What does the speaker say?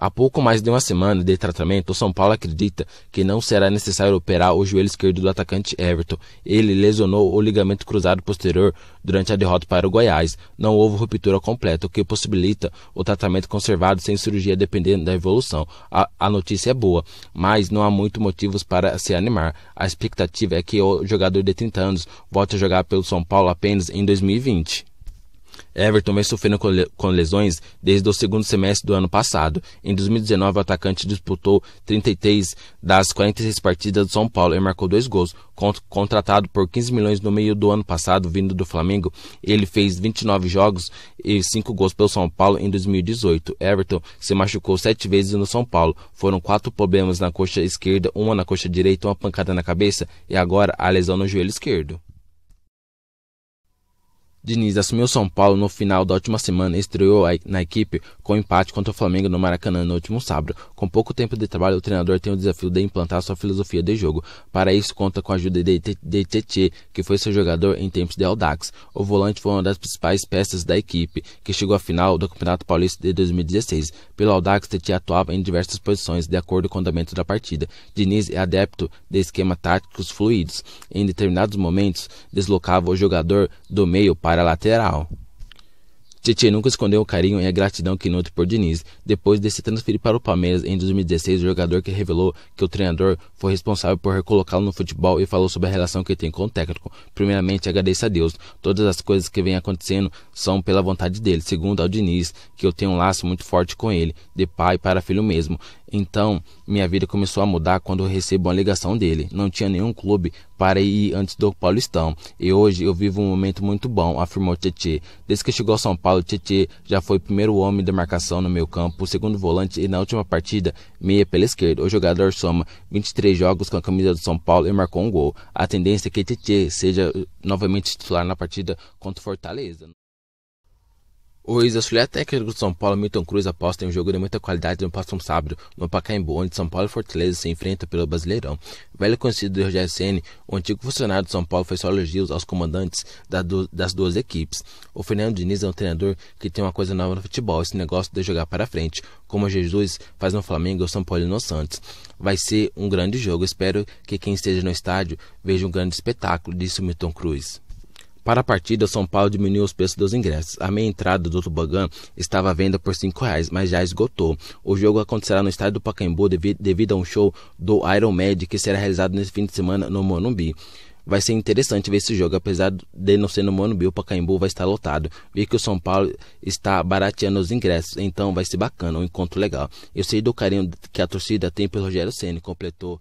Há pouco mais de uma semana de tratamento, o São Paulo acredita que não será necessário operar o joelho esquerdo do atacante Everton. Ele lesionou o ligamento cruzado posterior durante a derrota para o Goiás. Não houve ruptura completa, o que possibilita o tratamento conservado sem cirurgia dependendo da evolução. A, a notícia é boa, mas não há muitos motivos para se animar. A expectativa é que o jogador de 30 anos volte a jogar pelo São Paulo apenas em 2020. Everton vem sofrendo com lesões desde o segundo semestre do ano passado. Em 2019, o atacante disputou 33 das 46 partidas do São Paulo e marcou dois gols. Contratado por 15 milhões no meio do ano passado, vindo do Flamengo, ele fez 29 jogos e 5 gols pelo São Paulo em 2018. Everton se machucou 7 vezes no São Paulo. Foram 4 problemas na coxa esquerda, uma na coxa direita, uma pancada na cabeça e agora a lesão no joelho esquerdo. Diniz assumiu São Paulo no final da última semana e estreou na equipe com empate contra o Flamengo no Maracanã no último sábado. Com pouco tempo de trabalho, o treinador tem o desafio de implantar sua filosofia de jogo. Para isso, conta com a ajuda de, de que foi seu jogador em tempos de Aldax. O volante foi uma das principais peças da equipe, que chegou à final do Campeonato Paulista de 2016. Pelo Aldax, Tete atuava em diversas posições, de acordo com o andamento da partida. Diniz é adepto de esquema táticos fluidos. Em determinados momentos, deslocava o jogador do meio para para a lateral. Tietchan nunca escondeu o carinho e a gratidão que nutre por Diniz. Depois de se transferir para o Palmeiras em 2016, o jogador que revelou que o treinador foi responsável por recolocá-lo no futebol e falou sobre a relação que tem com o técnico. Primeiramente, agradeço a Deus. Todas as coisas que vêm acontecendo são pela vontade dele. Segundo, ao Diniz, que eu tenho um laço muito forte com ele, de pai para filho mesmo. Então, minha vida começou a mudar quando eu recebo uma ligação dele. Não tinha nenhum clube para ir antes do Paulistão. E hoje eu vivo um momento muito bom, afirmou Tietê. Desde que chegou ao São Paulo, Tietê já foi primeiro homem de marcação no meu campo, segundo volante e na última partida, meia pela esquerda. O jogador soma 23 jogos com a camisa do São Paulo e marcou um gol. A tendência é que Tietê seja novamente titular na partida contra o Fortaleza. O ex-auxiliar técnico do São Paulo, Milton Cruz, aposta em um jogo de muita qualidade no próximo sábado, no Pacaembu, onde São Paulo e Fortaleza se enfrentam pelo Brasileirão. Velho conhecido do Rogério Ceni, o antigo funcionário do São Paulo fez só elogios aos comandantes das duas equipes. O Fernando Diniz é um treinador que tem uma coisa nova no futebol, esse negócio de jogar para frente, como Jesus faz no Flamengo ou São Paulo e no Santos. Vai ser um grande jogo, espero que quem esteja no estádio veja um grande espetáculo, disse o Milton Cruz. Para a partida, São Paulo diminuiu os preços dos ingressos. A meia entrada do Tubagã estava à venda por R$ reais, mas já esgotou. O jogo acontecerá no estádio do Pacaembu devido, a um show do Iron Mad que será realizado nesse fim de semana no Monumbi. Vai ser interessante ver esse jogo, apesar de não ser no Morumbi, o Pacaembu vai estar lotado. Vi que o São Paulo está barateando os ingressos, então vai ser bacana, um encontro legal. Eu sei do carinho que a torcida tem pelo Rogério Ceni, completou